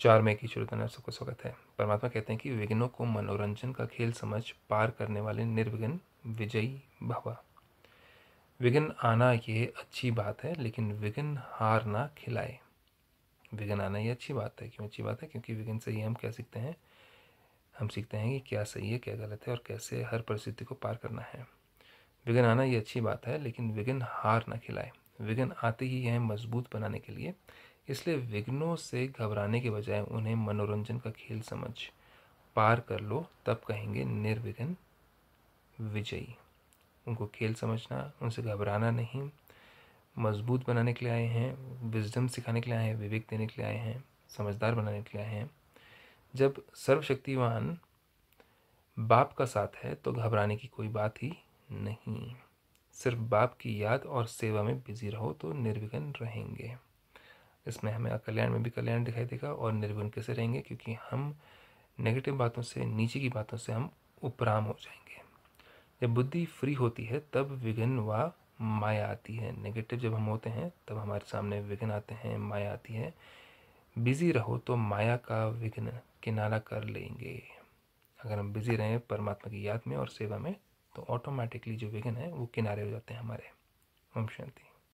चार मई की शुरू करना सबको स्वागत है परमात्मा कहते हैं कि विघ्नों को मनोरंजन का खेल समझ पार करने वाले निर्विघ्न विजयी भवा विघ्न आना ये अच्छी बात है लेकिन विघ्न हार ना खिलाए विघ्न आना ये अच्छी बात है क्यों अच्छी बात है क्योंकि विघ्न से ही हम क्या सीखते हैं हम सीखते हैं कि क्या सही है क्या गलत है और कैसे हर परिस्थिति को पार करना है विघ्न आना ये अच्छी बात है लेकिन विघ्न हार ना खिलाए विघ्न आते ही हैं मजबूत बनाने के लिए इसलिए विघ्नों से घबराने के बजाय उन्हें मनोरंजन का खेल समझ पार कर लो तब कहेंगे निर्विघ्न विजयी उनको खेल समझना उनसे घबराना नहीं मजबूत बनाने के लिए आए हैं विजडम सिखाने के लिए आए हैं विवेक देने के लिए आए हैं समझदार बनाने के लिए आए हैं जब सर्वशक्तिवान बाप का साथ है तो घबराने की कोई बात ही नहीं सिर्फ बाप की याद और सेवा में बिजी रहो तो निर्विघ्न रहेंगे इसमें हमें अकल्याण में भी कल्याण दिखाई देगा और निर्गुण कैसे रहेंगे क्योंकि हम नेगेटिव बातों से नीचे की बातों से हम उपराम हो जाएंगे जब बुद्धि फ्री होती है तब विघ्न व माया आती है नेगेटिव जब हम होते हैं तब हमारे सामने विघ्न आते हैं माया आती है बिज़ी रहो तो माया का विघ्न किनारा कर लेंगे अगर हम बिज़ी रहें परमात्मा की याद में और सेवा में तो ऑटोमेटिकली जो विघ्न है वो किनारे हो जाते हैं हमारे ओम शांति